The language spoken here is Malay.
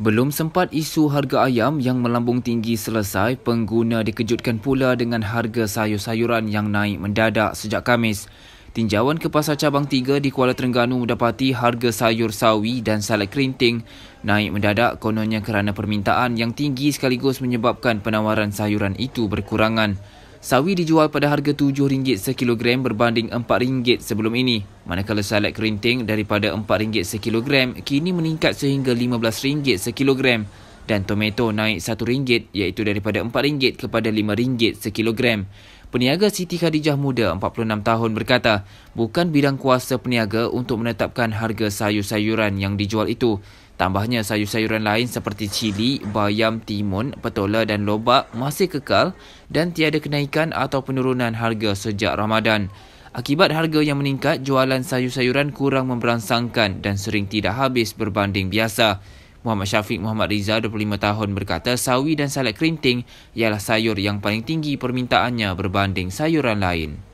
Belum sempat isu harga ayam yang melambung tinggi selesai, pengguna dikejutkan pula dengan harga sayur-sayuran yang naik mendadak sejak Kamis. Tinjauan ke Pasar Cabang 3 di Kuala Terengganu mendapati harga sayur sawi dan salad kerinting naik mendadak kononnya kerana permintaan yang tinggi sekaligus menyebabkan penawaran sayuran itu berkurangan sawi dijual pada harga RM7 sekilogram berbanding RM4 sebelum ini. Manakala salad kerinting daripada RM4 sekilogram kini meningkat sehingga RM15 sekilogram dan tomato naik RM1 iaitu daripada RM4 kepada RM5 sekilogram. Peniaga Siti Khadijah Muda, 46 tahun berkata, bukan bidang kuasa peniaga untuk menetapkan harga sayur-sayuran yang dijual itu. Tambahnya sayur-sayuran lain seperti cili, bayam, timun, petola dan lobak masih kekal dan tiada kenaikan atau penurunan harga sejak Ramadan. Akibat harga yang meningkat, jualan sayur-sayuran kurang memberangsangkan dan sering tidak habis berbanding biasa. Muhammad Syafiq Muhammad Riza 25 tahun berkata sawi dan salad kerinting ialah sayur yang paling tinggi permintaannya berbanding sayuran lain.